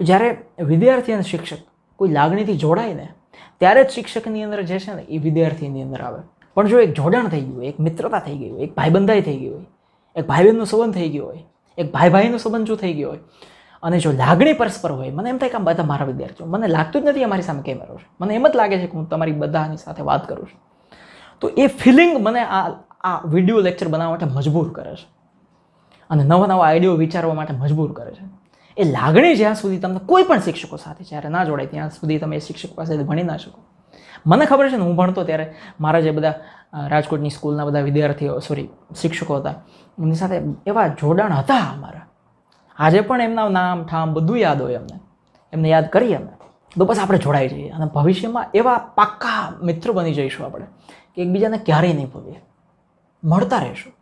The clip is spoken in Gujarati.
તો જ્યારે વિદ્યાર્થી અને શિક્ષક કોઈ લાગણીથી જોડાય ત્યારે જ શિક્ષકની અંદર જે છે ને એ વિદ્યાર્થીની અંદર આવે પણ જો એક જોડાણ થઈ ગયું હોય એક મિત્રતા થઈ ગઈ હોય એક ભાઈબંધાઈ થઈ ગઈ હોય એક ભાઈ બહેનનો સંબંધ થઈ ગયો હોય એક ભાઈ ભાઈનો સંબંધ જો થઈ ગયો હોય અને જો લાગણી પરસ્પર હોય મને એમ થાય કે આ બધા મારા વિદ્યાર્થીઓ મને લાગતું જ નથી અમારી સામે કેમેરો છે મને એમ જ લાગે છે કે હું તમારી બધાની સાથે વાત કરું છું તો એ ફિલિંગ મને આ આ વિડીયો લેક્ચર બનાવવા માટે મજબૂર કરે છે અને નવા નવા આઈડિયો વિચારવા માટે મજબૂર કરે છે એ લાગણી જ્યાં સુધી તમને કોઈ પણ શિક્ષકો સાથે જ્યારે ના જોડાય ત્યાં સુધી તમે એ શિક્ષક પાસેથી ભણી ના શકો મને ખબર છે ને હું ભણતો ત્યારે મારા જે બધા રાજકોટની સ્કૂલના બધા વિદ્યાર્થીઓ સોરી શિક્ષકો હતા એમની સાથે એવા જોડાણ હતા અમારા આજે પણ એમના નામ ઠામ બધું યાદ હોય અમને એમને યાદ કરીએ અમે તો બસ આપણે જોડાઈ જઈએ અને ભવિષ્યમાં એવા પાક્કા મિત્રો બની જઈશું આપણે કે એકબીજાને ક્યારેય નહીં ભૂલીએ મળતા રહેશું